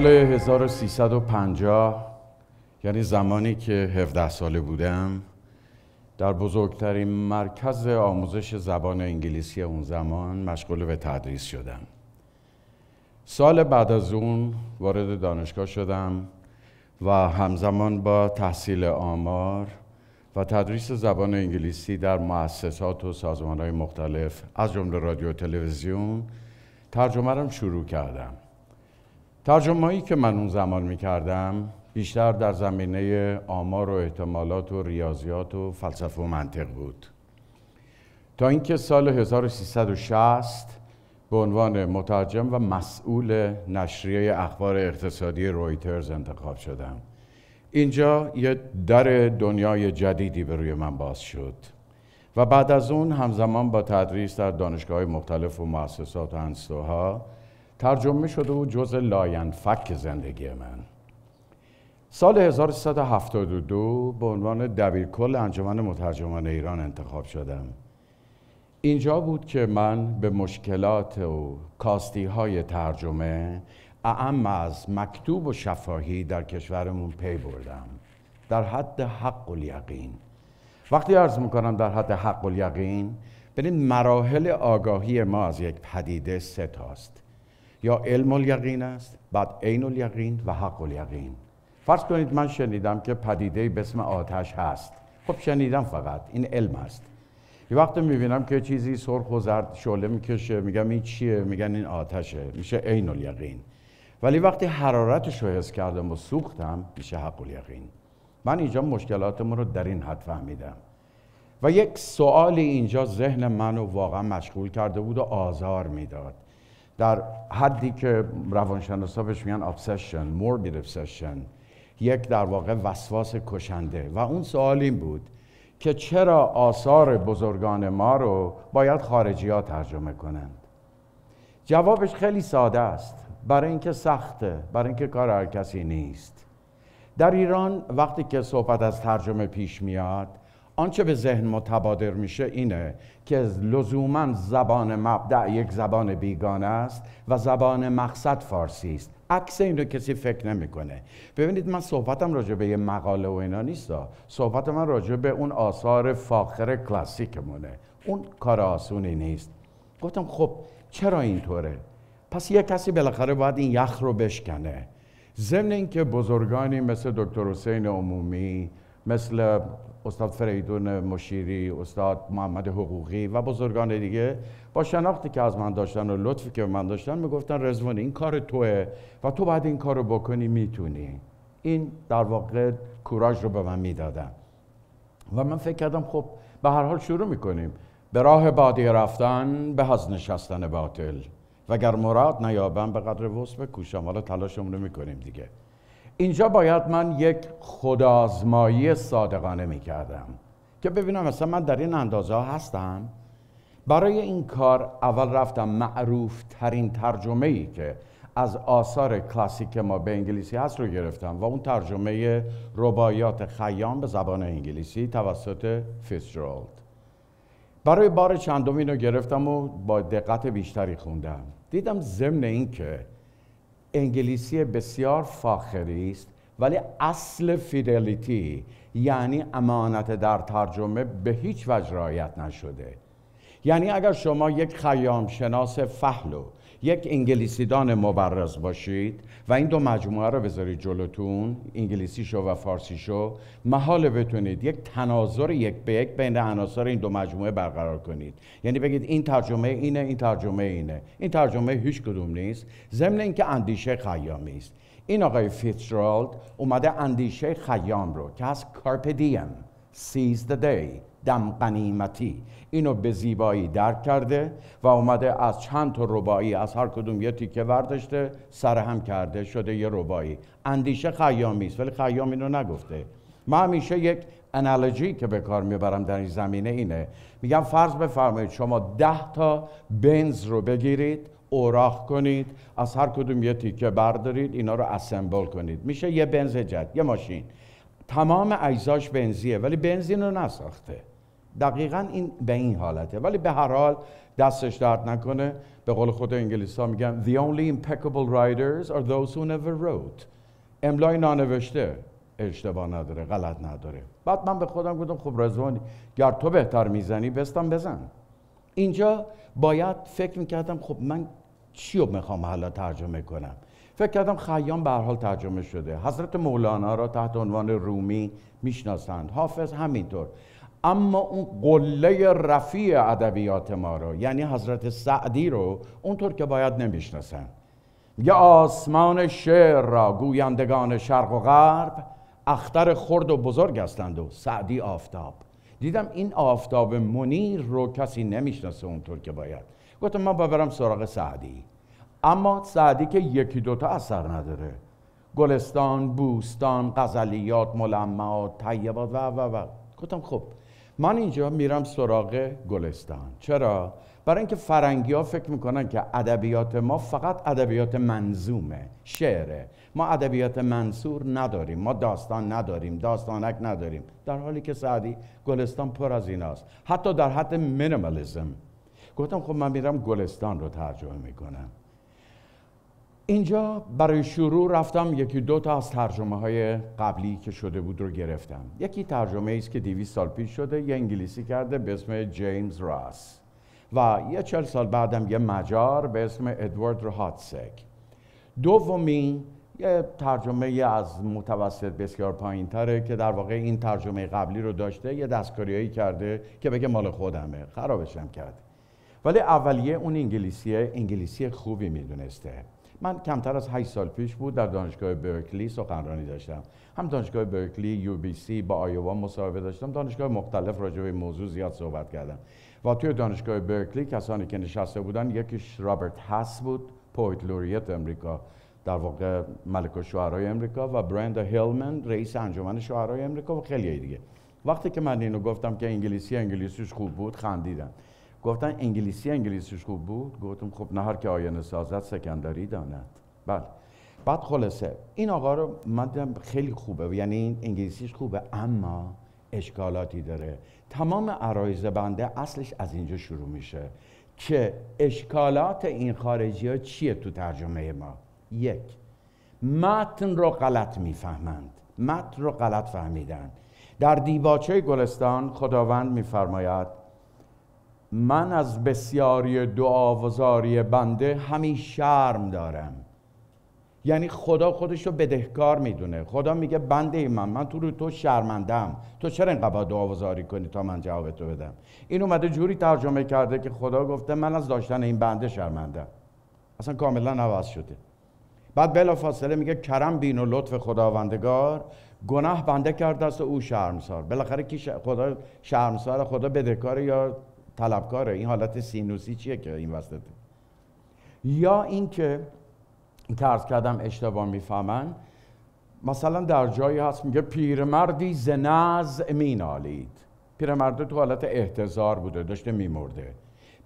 سال 1350 یعنی زمانی که 17 ساله بودم در بزرگترین مرکز آموزش زبان انگلیسی اون زمان مشغول به تدریس شدم سال بعد از اون وارد دانشگاه شدم و همزمان با تحصیل آمار و تدریس زبان انگلیسی در مؤسسات و سازمان های مختلف از جمله رادیو تلویزیون ترجمه شروع کردم ترجمه که من اون زمان می بیشتر در زمینه آمار و احتمالات و ریاضیات و فلسفه و منطق بود تا اینکه سال 1360 به عنوان مترجم و مسئول نشریه اخبار اقتصادی رویترز انتخاب شدم اینجا یه در دنیای جدیدی به روی من باز شد و بعد از اون همزمان با تدریس در دانشگاه مختلف و مؤسسات و ترجمه شده و جز فک زندگی من سال 1372 به عنوان دبیرکل انجمن مترجمان ایران انتخاب شدم اینجا بود که من به مشکلات و کاستی های ترجمه اعم از مکتوب و شفاهی در کشورمون پی بردم در حد حق یقین. وقتی عرض میکنم در حد حق یقین ببین مراحل آگاهی ما از یک پدیده سه تاست یا علم الیقین است بعد عین الیقین و حق الیقین فرض کنید من شنیدم که پدیده به اسم آتش هست خب شنیدم فقط این علم است یه وقت میبینم که چیزی سرخ و زرد شعله میکشه میگم این چیه میگن این آتشه میشه عین الیقین ولی وقتی حرارتش رو حس کردم و سوختم میشه حق الیقین من اینجا مشکلاتمون رو در این حد فهمیدم و یک سوال اینجا ذهن منو واقعا مشغول کرده بود و آزار میداد در حدی که روانشناسا بهش میگن ابسشن موربید ابسشن یک در واقع وسواس کشنده و اون سوال این بود که چرا آثار بزرگان ما رو باید خارجی ها ترجمه کنند جوابش خیلی ساده است برای اینکه سخته برای اینکه کار هر کسی نیست در ایران وقتی که صحبت از ترجمه پیش میاد آنچه به ذهن متبادر میشه اینه که لزوما زبان مبدع یک زبان بیگانه است و زبان مقصد فارسی است عکس این رو کسی فکر نمیکنه ببینید من صحبتم راجع به یه مقاله و اینا نیست صحبت من راجع به اون آثار فاخر کلاسیکمونه اون کار آسونی نیست گفتم خب چرا اینطوره پس یه کسی بالاخره باید این یخ رو بشکنه ضمن اینکه بزرگانی مثل دکتر حسین عمومی مثل استاد فریدون مشیری، استاد محمد حقوقی و بزرگان دیگه با شناختی که از من داشتن و لطفی که من داشتن میگفتن رزوان این کار توه و تو باید این کار رو بکنی میتونی این در واقع کوراژ رو به من میدادن و من فکر کردم خب به هر حال شروع میکنیم به راه بادی رفتن به هز نشستن باطل وگر مراد نیابم به قدر وسع بکوشم حالا تلاشمون رو میکنیم دیگه اینجا باید من یک خدازمایی صادقانه می که ببینم مثلا من در این اندازه هستم برای این کار اول رفتم معروف ترین ترجمه ای که از آثار کلاسیک ما به انگلیسی هست رو گرفتم و اون ترجمه ربایات خیام به زبان انگلیسی توسط فیسجرالد برای بار چندمین رو گرفتم و با دقت بیشتری خوندم دیدم ضمن که انگلیسی بسیار فاخری است ولی اصل فیدلیتی یعنی امانت در ترجمه به هیچ وجه رعایت نشده یعنی اگر شما یک خیام شناس فحلو یک انگلیسیدان مبرز باشید و این دو مجموعه رو بذارید جلوتون انگلیسی شو و فارسی شو، محال بتونید یک تناظر یک به یک بین عناصر این دو مجموعه برقرار کنید یعنی بگید این ترجمه اینه این ترجمه اینه این ترجمه هیچ کدوم نیست ضمن اینکه اندیشه خیامی است این آقای فیتزرالد اومده اندیشه خیام رو که از کارپدیم سیز the دم قنیمتی اینو به زیبایی درک کرده و اومده از چند تا ربایی از هر کدوم یه تیکه ورداشته سر هم کرده شده یه ربایی اندیشه خیامی است ولی خیام اینو نگفته ما همیشه یک انالوجی که به کار میبرم در این زمینه اینه میگم فرض بفرمایید شما ده تا بنز رو بگیرید اوراق کنید از هر کدوم یه تیکه بردارید اینا رو اسمبل کنید میشه یه بنز جد یه ماشین تمام اجزاش بنزیه ولی بنزین رو نساخته دقیقا این به این حالته ولی به هر حال دستش درد نکنه به قول خود انگلیس ها میگن The only impeccable writers are those who never wrote املای نانوشته اشتباه نداره غلط نداره بعد من به خودم گفتم خب رزوان گر تو بهتر میزنی بستم بزن اینجا باید فکر میکردم خب من چی رو میخوام حالا ترجمه کنم فکر کردم خیام به حال ترجمه شده حضرت مولانا را تحت عنوان رومی میشناسند حافظ همینطور اما اون قله رفیع ادبیات ما رو یعنی حضرت سعدی رو اونطور که باید نمیشناسن میگه آسمان شعر را گویندگان شرق و غرب اختر خرد و بزرگ هستند و سعدی آفتاب دیدم این آفتاب منیر رو کسی نمیشناسه اونطور که باید گفتم من ببرم سراغ سعدی اما سعدی که یکی دوتا اثر نداره گلستان، بوستان، قزلیات، ملمعات، طیبات و و و گفتم خب من اینجا میرم سراغ گلستان چرا برای اینکه فرنگی ها فکر میکنن که ادبیات ما فقط ادبیات منظومه شعره ما ادبیات منصور نداریم ما داستان نداریم داستانک نداریم در حالی که سعدی گلستان پر از ایناست حتی در حد مینیمالیسم گفتم خب من میرم گلستان رو ترجمه میکنم اینجا برای شروع رفتم یکی دو تا از ترجمه های قبلی که شده بود رو گرفتم یکی ترجمه است که دیویس سال پیش شده یه انگلیسی کرده به اسم جیمز راس و یه چل سال بعدم یه مجار به اسم ادوارد هاتسک دومی یه ترجمه از متوسط بسیار پایین تره که در واقع این ترجمه قبلی رو داشته یه دستکاریایی کرده که بگه مال خودمه خرابشم کرده ولی اولیه اون انگلیسیه انگلیسی خوبی میدونسته من کمتر از 8 سال پیش بود در دانشگاه برکلی سخنرانی داشتم هم دانشگاه برکلی یو بی سی با آیوا مصاحبه داشتم دانشگاه مختلف راجع به موضوع زیاد صحبت کردم و توی دانشگاه برکلی کسانی که نشسته بودن یکیش رابرت هاس بود پویت لوریت امریکا در واقع ملک شوهرای امریکا و برندا هیلمن رئیس انجمن شوهرای امریکا و خیلی دیگه وقتی که من اینو گفتم که انگلیسی انگلیسیش خوب بود خندیدن گفتن انگلیسی انگلیسیش خوب بود گفتم خب نه هر که آینه سازد سکندری داند بله بعد خلاصه این آقا رو من دیدم خیلی خوبه یعنی این انگلیسیش خوبه اما اشکالاتی داره تمام عرایز بنده اصلش از اینجا شروع میشه که اشکالات این خارجی ها چیه تو ترجمه ما یک متن رو غلط میفهمند متن رو غلط فهمیدن در دیباچه گلستان خداوند میفرماید من از بسیاری دعاوزاری بنده همین شرم دارم یعنی خدا خودش رو بدهکار میدونه خدا میگه بنده من من تو رو تو شرمندم تو چرا اینقدر و دعاوزاری کنی تا من جواب تو بدم این اومده جوری ترجمه کرده که خدا گفته من از داشتن این بنده شرمندم اصلا کاملا عوض شده بعد بلا فاصله میگه کرم بین و لطف خداوندگار گناه بنده کرده است و او شرمسار بالاخره کی خدا شرمسار خدا بدهکار یا طلبکاره این حالت سینوسی چیه که این وسط. یا اینکه این که کردم اشتباه میفهمن مثلا در جایی هست میگه پیرمردی زناز مینالید پیرمرده تو حالت احتضار بوده داشته میمرده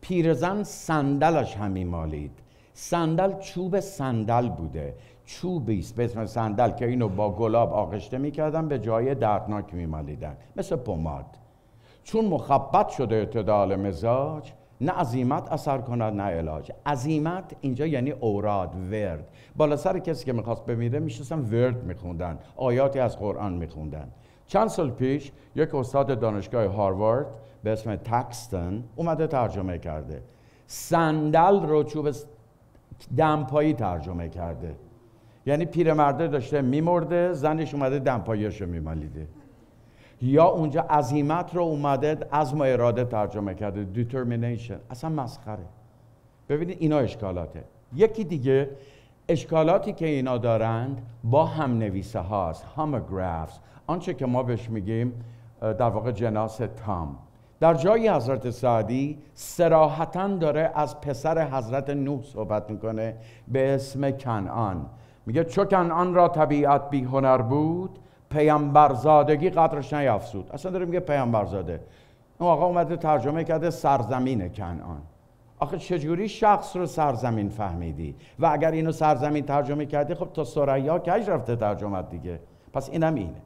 پیرزن صندلش همی مالید صندل چوب صندل بوده چوبی است به اسم صندل که اینو با گلاب آغشته میکردن به جای دردناک میمالیدن مثل پوماد. چون مخبت شده اعتدال مزاج نه عظیمت اثر کند نه علاج عظیمت اینجا یعنی اوراد ورد بالا سر کسی که میخواست بمیره میشستن ورد میخوندن آیاتی از قرآن میخوندن چند سال پیش یک استاد دانشگاه هاروارد به اسم تکستن اومده ترجمه کرده صندل رو چوب دمپایی ترجمه کرده یعنی پیرمرده داشته میمرده زنش اومده دمپاییش رو میمالیده یا اونجا عظیمت رو اومده از ما اراده ترجمه کرده determination اصلا مسخره ببینید اینا اشکالاته یکی دیگه اشکالاتی که اینا دارند با هم نویسه هاست homographs آنچه که ما بهش میگیم در واقع جناس تام در جایی حضرت سعدی سراحتا داره از پسر حضرت نوح صحبت میکنه به اسم کنعان میگه چو کنعان را طبیعت بی هنر بود پیامبرزادگی قدرش نیافزود اصلا داره میگه پیامبرزاده اون آقا اومده ترجمه کرده سرزمین کنعان آخه چجوری شخص رو سرزمین فهمیدی و اگر اینو سرزمین ترجمه کردی خب تا سریا کج رفته ترجمه دیگه پس اینم اینه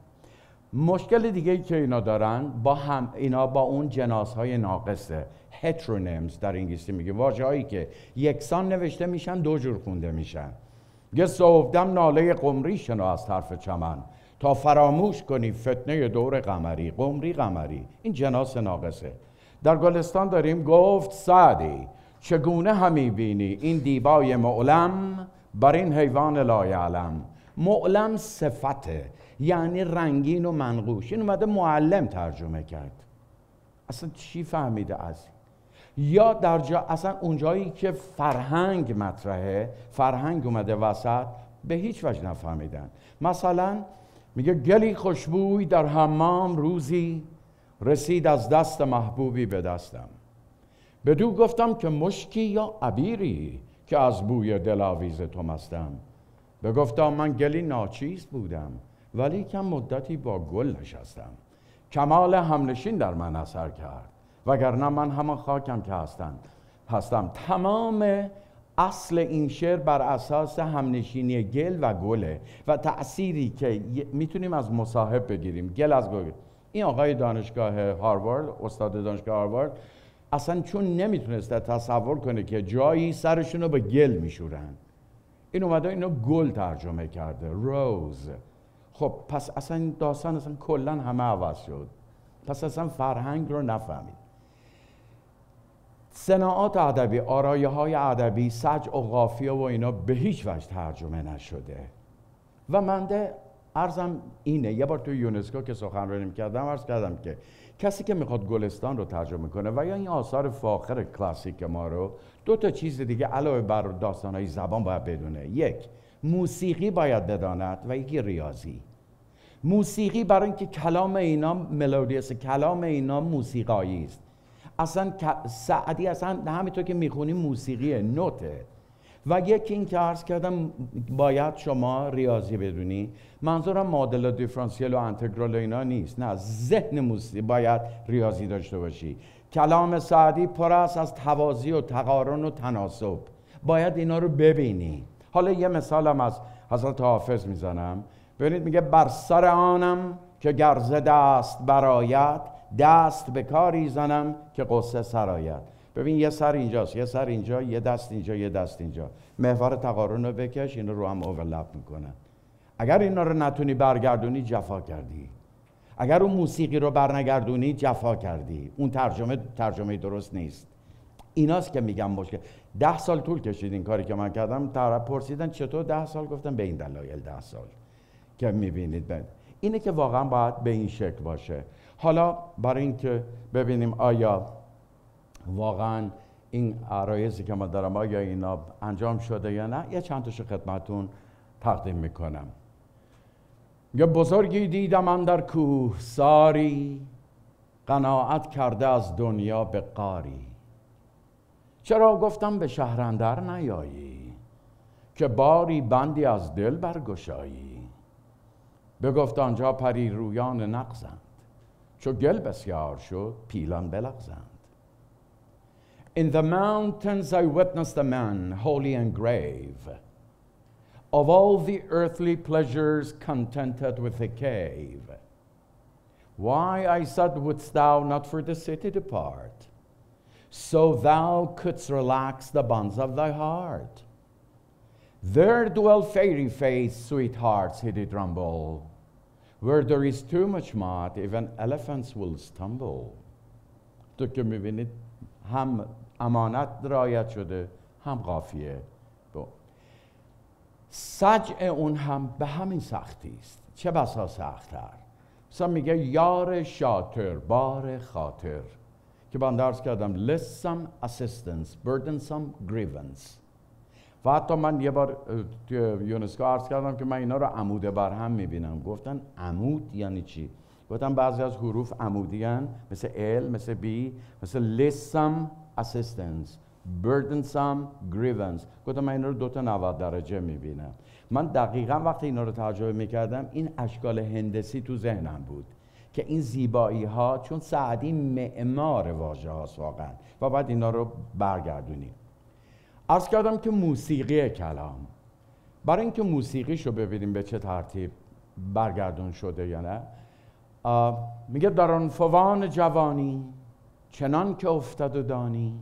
مشکل دیگه ای که اینا دارن با هم اینا با اون های ناقصه هترونیمز در انگلیسی میگه هایی که یکسان نوشته میشن دو جور خونده میشن میگه صوفدم ناله قمری شنو از طرف چمن تا فراموش کنی فتنه دور قمری قمری قمری این جناس ناقصه در گلستان داریم گفت سعدی چگونه همی بینی این دیبای معلم بر این حیوان لایعلم معلم صفته یعنی رنگین و منقوش این اومده معلم ترجمه کرد اصلا چی فهمیده از یا در جا اصلا اونجایی که فرهنگ مطرحه فرهنگ اومده وسط به هیچ وجه نفهمیدن مثلا میگه گلی خوشبوی در حمام روزی رسید از دست محبوبی به دستم بدو گفتم که مشکی یا عبیری که از بوی دلاویز تو مستم بگفتم من گلی ناچیز بودم ولی کم مدتی با گل نشستم کمال همنشین در من اثر کرد وگرنه من همان خاکم که هستم هستم تمام اصل این شعر بر اساس همنشینی گل و گله و تأثیری که میتونیم از مصاحب بگیریم گل از گل این آقای دانشگاه هاروارد استاد دانشگاه هاروارد اصلا چون نمیتونسته تصور کنه که جایی سرشون رو به گل میشورن این اومده اینو گل ترجمه کرده روز خب پس اصلا داستان اصلا کلا همه عوض شد پس اصلا فرهنگ رو نفهمید صناعات ادبی آرایه های ادبی سج و قافیه و اینا به هیچ وجه ترجمه نشده و منده ارزم اینه یه بار توی یونسکو که سخنرانی کردم عرض کردم که کسی که میخواد گلستان رو ترجمه کنه و یا این آثار فاخر کلاسیک ما رو دو تا چیز دیگه علاوه بر داستانهای زبان باید بدونه یک موسیقی باید بداند و یکی ریاضی موسیقی برای اینکه کلام اینا ملودیس کلام اینا موسیقایی است اصلا سعدی اصلا همینطور که میخونی موسیقیه نوته و یکی این که عرض کردم باید شما ریاضی بدونی منظورم معادل و دیفرانسیل و انتگرال و اینا نیست نه ذهن موسیقی باید ریاضی داشته باشی کلام سعدی پر است از توازی و تقارن و تناسب باید اینا رو ببینی حالا یه مثالم از حضرت حافظ میزنم ببینید میگه بر سر آنم که گرزه دست براید دست به کاری زنم که قصه سرایت ببین یه سر اینجاست یه سر اینجا یه دست اینجا یه دست اینجا محور تقارن رو بکش اینا رو هم اوورلپ میکنن اگر اینا رو نتونی برگردونی جفا کردی اگر اون موسیقی رو برنگردونی جفا کردی اون ترجمه ترجمه درست نیست ایناست که میگم مشکل ده سال طول کشید این کاری که من کردم طرف پرسیدن چطور ده سال گفتم به این دلایل ده سال که میبینید اینه که واقعا باید به این شکل باشه حالا برای اینکه ببینیم آیا واقعا این عرایزی که ما دارم آیا اینا انجام شده یا نه یه چند تاشو خدمتون تقدیم میکنم یه بزرگی دیدم من در کوه ساری قناعت کرده از دنیا به قاری چرا گفتم به شهرندر نیایی که باری بندی از دل برگشایی بگفت آنجا پری رویان نقزند Që gjelbes pilan belakzant. In the mountains I witnessed a man, holy and grave, of all the earthly pleasures contented with a cave. Why, I said, wouldst thou not for the city depart, so thou couldst relax the bonds of thy heart? There dwell fairy faced sweethearts, he did rumble, Where there is too much mud, even elephants will stumble. تو که میبینید هم امانت رایت شده هم قافیه سجع اون هم به همین سختی است چه بسا سختتر مثلا میگه یار شاطر بار خاطر که من درس کردم less some assistance burdensome grievance و حتی من یه بار توی یونسکو عرض کردم که من اینا رو عمود بر هم میبینم گفتن عمود یعنی چی گفتن بعضی از حروف عمودی هن. مثل ال، مثل بی، مثل لسم assistance burdensome grievance گفتم من اینا رو دو تا درجه میبینم من دقیقا وقتی اینا رو می میکردم این اشکال هندسی تو ذهنم بود که این زیبایی ها چون سعدی معمار واژه هاست واقعا و بعد اینا رو برگردونیم عرض کردم که موسیقی کلام برای اینکه موسیقیش رو ببینیم به چه ترتیب برگردون شده یا نه میگه در آن فوان جوانی چنان که افتد و دانی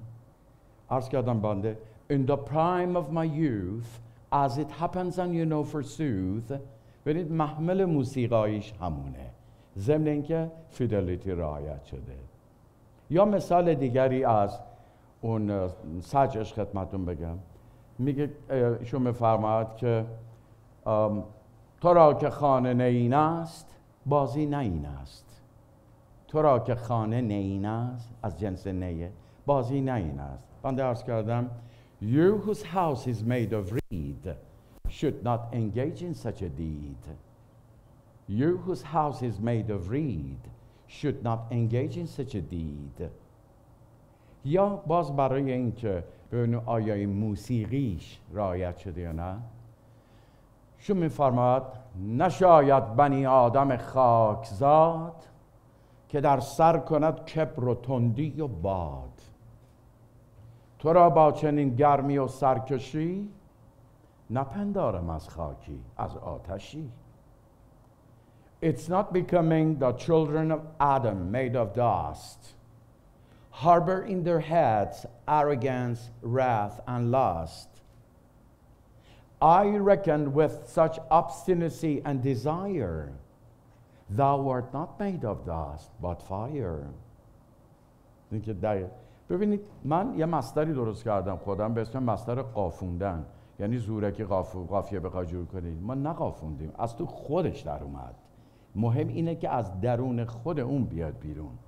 عرض کردم بنده in the prime of my youth as it happens and you know forsooth ببینید محمل موسیقایش همونه ضمن اینکه فیدلیتی رعایت شده یا مثال دیگری از اون سجش خدمتون بگم میگه ایشون میفرماد که تو را که خانه نین است بازی نه این است تو را که خانه نین است از جنس نیه بازی نه این است من درس کردم You whose house is made of reed should not engage in such a deed. You whose house is made of reed should not engage in such a deed. یا باز برای اینکه به آیا موسیقیش رعایت شده یا نه شو میفرماد نشاید بنی آدم خاکزاد که در سر کند کبر و تندی و باد تو را با چنین گرمی و سرکشی نپندارم از خاکی از آتشی It's not becoming the children of Adam made of dust harbor in their heads arrogance, wrath, and lust. I reckon with such obstinacy and desire, thou art not made of dust, but fire. ببینید من یه مستری درست کردم خودم به اسم مستر قافوندن یعنی زورکی قاف... قافیه بخوای جور کنید ما نقافوندیم از تو خودش در اومد مهم اینه که از درون خود اون بیاد بیرون